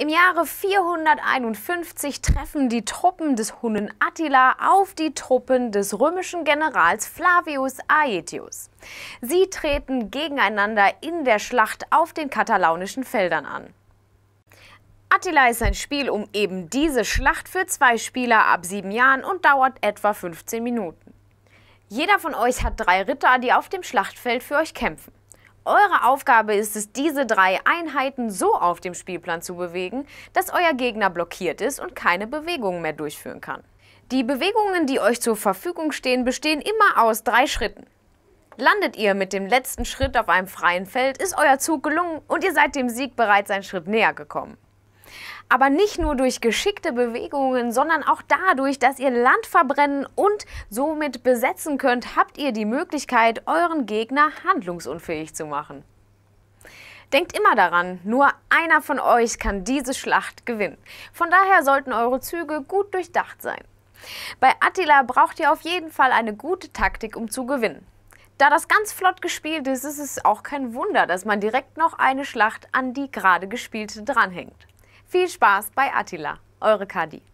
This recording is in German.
Im Jahre 451 treffen die Truppen des Hunnen Attila auf die Truppen des römischen Generals Flavius Aetius. Sie treten gegeneinander in der Schlacht auf den katalaunischen Feldern an. Attila ist ein Spiel um eben diese Schlacht für zwei Spieler ab sieben Jahren und dauert etwa 15 Minuten. Jeder von euch hat drei Ritter, die auf dem Schlachtfeld für euch kämpfen. Eure Aufgabe ist es, diese drei Einheiten so auf dem Spielplan zu bewegen, dass euer Gegner blockiert ist und keine Bewegungen mehr durchführen kann. Die Bewegungen, die euch zur Verfügung stehen, bestehen immer aus drei Schritten. Landet ihr mit dem letzten Schritt auf einem freien Feld, ist euer Zug gelungen und ihr seid dem Sieg bereits einen Schritt näher gekommen. Aber nicht nur durch geschickte Bewegungen, sondern auch dadurch, dass ihr Land verbrennen und somit besetzen könnt, habt ihr die Möglichkeit, euren Gegner handlungsunfähig zu machen. Denkt immer daran, nur einer von euch kann diese Schlacht gewinnen. Von daher sollten eure Züge gut durchdacht sein. Bei Attila braucht ihr auf jeden Fall eine gute Taktik, um zu gewinnen. Da das ganz flott gespielt ist, ist es auch kein Wunder, dass man direkt noch eine Schlacht an die gerade gespielte dranhängt. Viel Spaß bei Attila, eure Kadi.